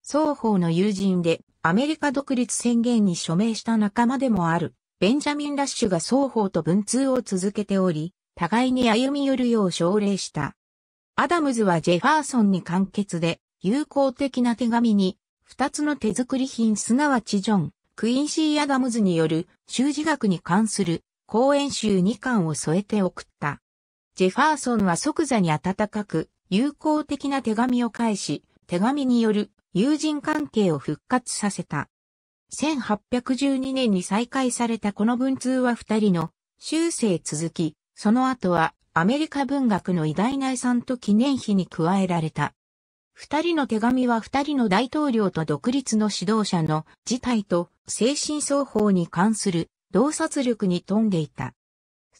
双方の友人でアメリカ独立宣言に署名した仲間でもあるベンジャミン・ラッシュが双方と文通を続けており、互いに歩み寄るよう奨励した。アダムズはジェファーソンに簡潔で友好的な手紙に二つの手作り品すなわちジョン、クインシー・アダムズによる修辞学に関する講演集2巻を添えて送った。ジェファーソンは即座に温かく、友好的な手紙を返し、手紙による友人関係を復活させた。1812年に再開されたこの文通は二人の終生続き、その後はアメリカ文学の偉大な遺産と記念碑に加えられた。二人の手紙は二人の大統領と独立の指導者の事態と精神双方に関する洞察力に富んでいた。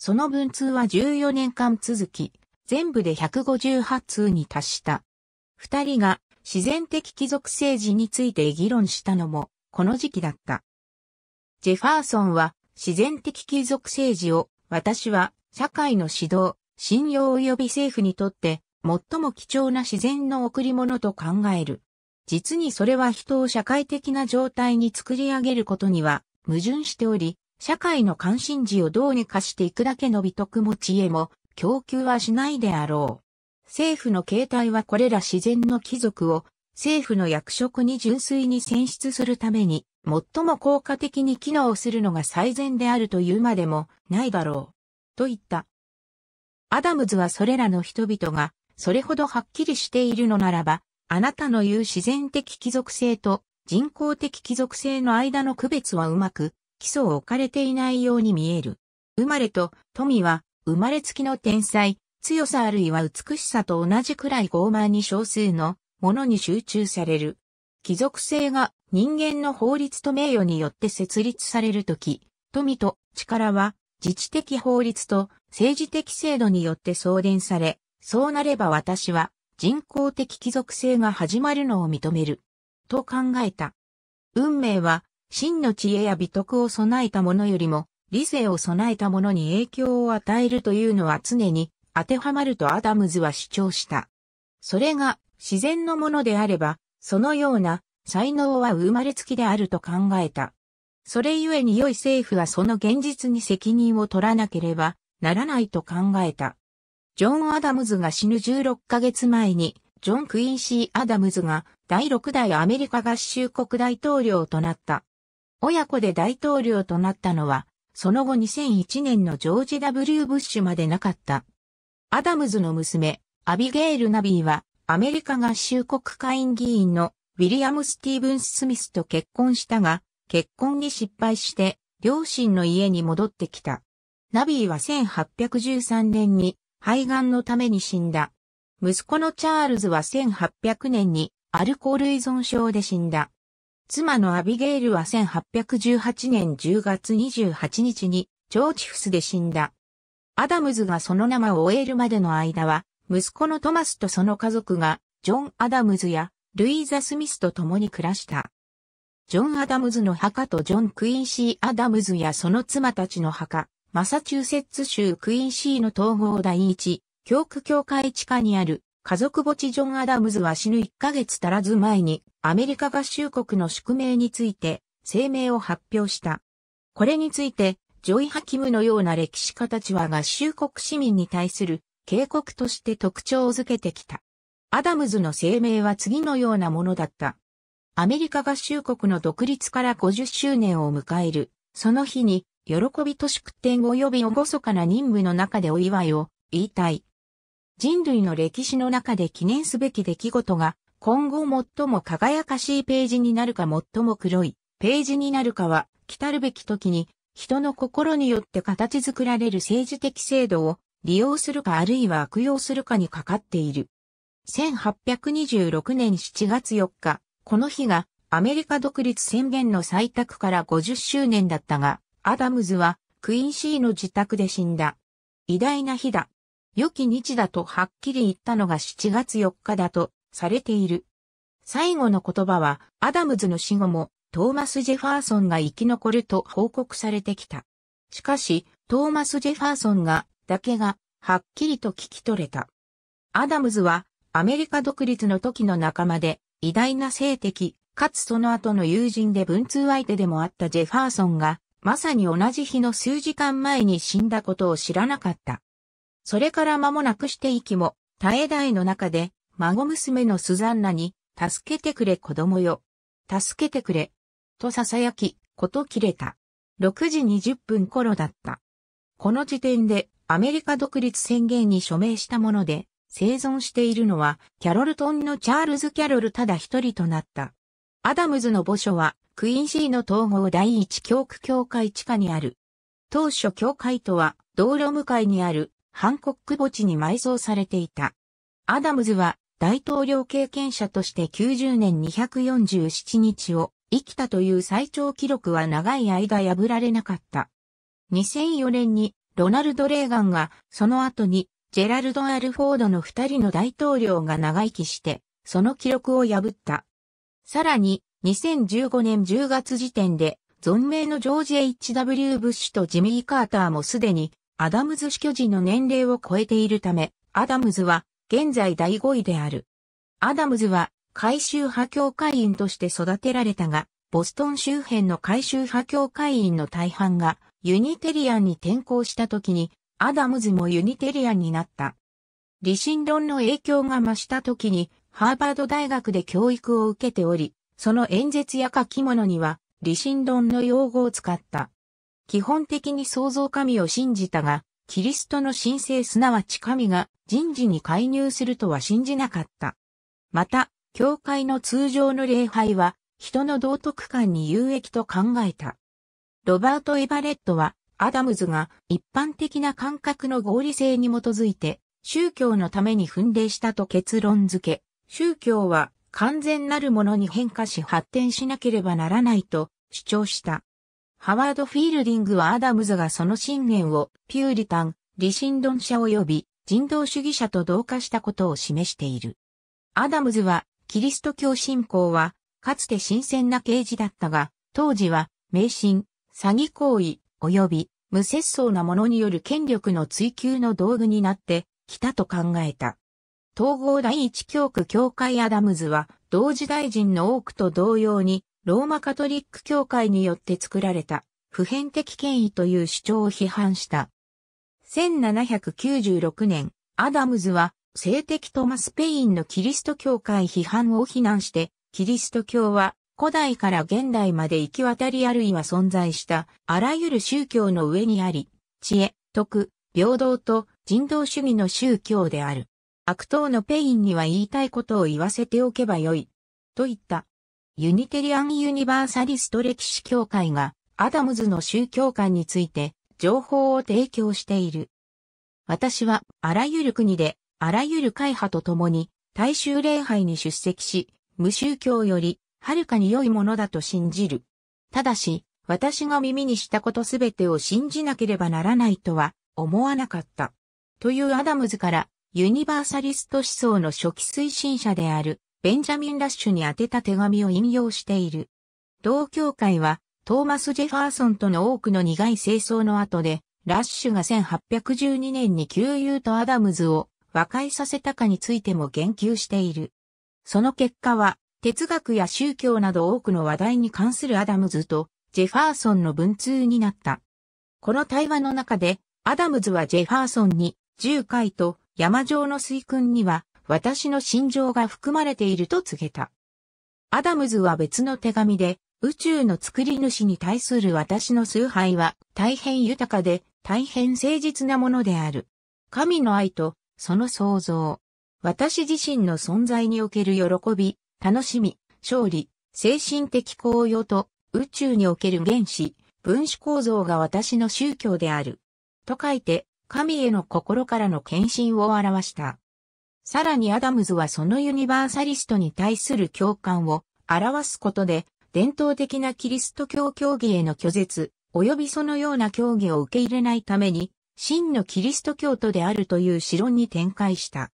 その文通は14年間続き、全部で158通に達した。二人が自然的貴族政治について議論したのも、この時期だった。ジェファーソンは、自然的貴族政治を、私は、社会の指導、信用及び政府にとって、最も貴重な自然の贈り物と考える。実にそれは人を社会的な状態に作り上げることには、矛盾しており、社会の関心事をどうにかしていくだけの美徳も知恵も供給はしないであろう。政府の形態はこれら自然の貴族を政府の役職に純粋に選出するために最も効果的に機能するのが最善であるというまでもないだろう。と言った。アダムズはそれらの人々がそれほどはっきりしているのならば、あなたの言う自然的貴族性と人工的貴族性の間の区別はうまく基礎を置かれていないように見える。生まれと富は生まれつきの天才、強さあるいは美しさと同じくらい傲慢に少数のものに集中される。貴族性が人間の法律と名誉によって設立されるとき、富と力は自治的法律と政治的制度によって送電され、そうなれば私は人工的貴族性が始まるのを認める。と考えた。運命は真の知恵や美徳を備えたものよりも、理性を備えたものに影響を与えるというのは常に当てはまるとアダムズは主張した。それが自然のものであれば、そのような才能は生まれつきであると考えた。それゆえに良い政府はその現実に責任を取らなければならないと考えた。ジョン・アダムズが死ぬ16ヶ月前に、ジョン・クインシー・アダムズが第6代アメリカ合衆国大統領となった。親子で大統領となったのは、その後2001年のジョージ・ W・ ブッシュまでなかった。アダムズの娘、アビゲイル・ナビーは、アメリカ合衆国会員議員のウィリアム・スティーブン・スミスと結婚したが、結婚に失敗して、両親の家に戻ってきた。ナビーは1813年に肺がんのために死んだ。息子のチャールズは1800年にアルコール依存症で死んだ。妻のアビゲイルは1818年10月28日にジョーチフスで死んだ。アダムズがその前を終えるまでの間は、息子のトマスとその家族が、ジョン・アダムズやルイーザ・スミスと共に暮らした。ジョン・アダムズの墓とジョン・クインシー・アダムズやその妻たちの墓、マサチューセッツ州クインシーの統合第一、教区教会地下にある家族墓地ジョン・アダムズは死ぬ1ヶ月足らず前にアメリカ合衆国の宿命について声明を発表した。これについて、ジョイ・ハキムのような歴史家たちは合衆国市民に対する警告として特徴を付けてきた。アダムズの声明は次のようなものだった。アメリカ合衆国の独立から50周年を迎える、その日に、喜びと祝典及び厳かな任務の中でお祝いを言いたい。人類の歴史の中で記念すべき出来事が今後最も輝かしいページになるか最も黒いページになるかは来たるべき時に人の心によって形作られる政治的制度を利用するかあるいは悪用するかにかかっている。1826年7月4日、この日がアメリカ独立宣言の採択から50周年だったが、アダムズはクインシーの自宅で死んだ。偉大な日だ。良き日だとはっきり言ったのが7月4日だとされている。最後の言葉は、アダムズの死後も、トーマス・ジェファーソンが生き残ると報告されてきた。しかし、トーマス・ジェファーソンが、だけが、はっきりと聞き取れた。アダムズは、アメリカ独立の時の仲間で、偉大な性的、かつその後の友人で文通相手でもあったジェファーソンが、まさに同じ日の数時間前に死んだことを知らなかった。それから間もなくして息も、絶え絶えの中で、孫娘のスザンナに、助けてくれ子供よ。助けてくれ。と囁き、こと切れた。6時20分頃だった。この時点でアメリカ独立宣言に署名したもので、生存しているのはキャロルトンのチャールズ・キャロルただ一人となった。アダムズの墓所はクイーンシーの統合第一教区教会地下にある。当初教会とは道路向かいにあるハンコック墓地に埋葬されていた。アダムズは大統領経験者として90年247日を生きたという最長記録は長い間破られなかった。2004年にロナルド・レーガンがその後にジェラルド・アルフォードの二人の大統領が長生きしてその記録を破った。さらに2015年10月時点で存命のジョージ・ H.W. ブッシュとジミー・カーターもすでにアダムズ死去時の年齢を超えているため、アダムズは現在第5位である。アダムズは改修派教会員として育てられたが、ボストン周辺の改修派教会員の大半がユニテリアンに転校した時に、アダムズもユニテリアンになった。理心論の影響が増した時に、ハーバード大学で教育を受けており、その演説や書き物には、理心論の用語を使った。基本的に創造神を信じたが、キリストの神聖すなわち神が人事に介入するとは信じなかった。また、教会の通常の礼拝は、人の道徳観に有益と考えた。ロバート・エバレットは、アダムズが一般的な感覚の合理性に基づいて、宗教のために奮励したと結論付け、宗教は完全なるものに変化し発展しなければならないと主張した。ハワード・フィールディングはアダムズがその信念をピューリタン、理心論者及び人道主義者と同化したことを示している。アダムズは、キリスト教信仰は、かつて新鮮な啓示だったが、当時は、迷信、詐欺行為、及び無節操なものによる権力の追求の道具になってきたと考えた。統合第一教区教会アダムズは、同時代人の多くと同様に、ローマカトリック教会によって作られた普遍的権威という主張を批判した。1796年、アダムズは性的トマスペインのキリスト教会批判を非難して、キリスト教は古代から現代まで行き渡りあるいは存在したあらゆる宗教の上にあり、知恵、徳、平等と人道主義の宗教である。悪党のペインには言いたいことを言わせておけばよい。と言った。ユニテリアン・ユニバーサリスト歴史協会がアダムズの宗教観について情報を提供している。私はあらゆる国であらゆる会派と共に大衆礼拝に出席し、無宗教よりはるかに良いものだと信じる。ただし、私が耳にしたことすべてを信じなければならないとは思わなかった。というアダムズからユニバーサリスト思想の初期推進者であるベンジャミン・ラッシュに宛てた手紙を引用している。同協会は、トーマス・ジェファーソンとの多くの苦い清掃の後で、ラッシュが1812年に旧友とアダムズを和解させたかについても言及している。その結果は、哲学や宗教など多くの話題に関するアダムズとジェファーソンの文通になった。この対話の中で、アダムズはジェファーソンに、10回と山上の水訓には私の心情が含まれていると告げた。アダムズは別の手紙で、宇宙の作り主に対する私の崇拝は大変豊かで大変誠実なものである。神の愛とその創造。私自身の存在における喜び、楽しみ、勝利、精神的高揚と宇宙における原子、分子構造が私の宗教である。と書いて、神への心からの献身を表した。さらにアダムズはそのユニバーサリストに対する共感を表すことで、伝統的なキリスト教教義への拒絶、及びそのような教義を受け入れないために、真のキリスト教徒であるという詩論に展開した。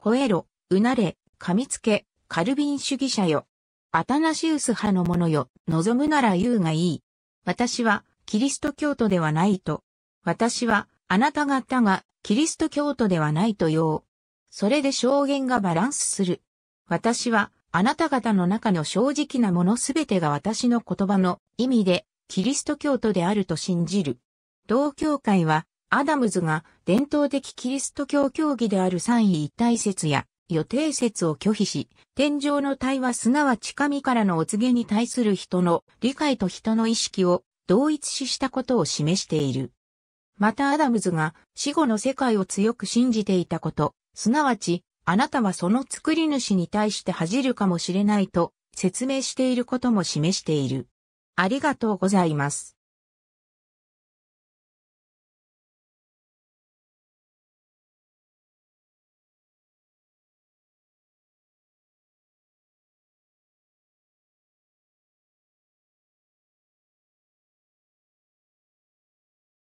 吠えろ、うなれ、噛みつけ、カルビン主義者よ。アタナシウス派の者よ、望むなら言うがいい。私は、キリスト教徒ではないと。私は、あなた方が、キリスト教徒ではないとよそれで証言がバランスする。私は、あなた方の中の正直なものすべてが私の言葉の意味で、キリスト教徒であると信じる。同教会は、アダムズが伝統的キリスト教教義である三位一体説や予定説を拒否し、天上の対話すなわち神からのお告げに対する人の理解と人の意識を同一視したことを示している。またアダムズが死後の世界を強く信じていたこと、すなわち、あなたはその作り主に対して恥じるかもしれないと説明していることも示している。ありがとうございます。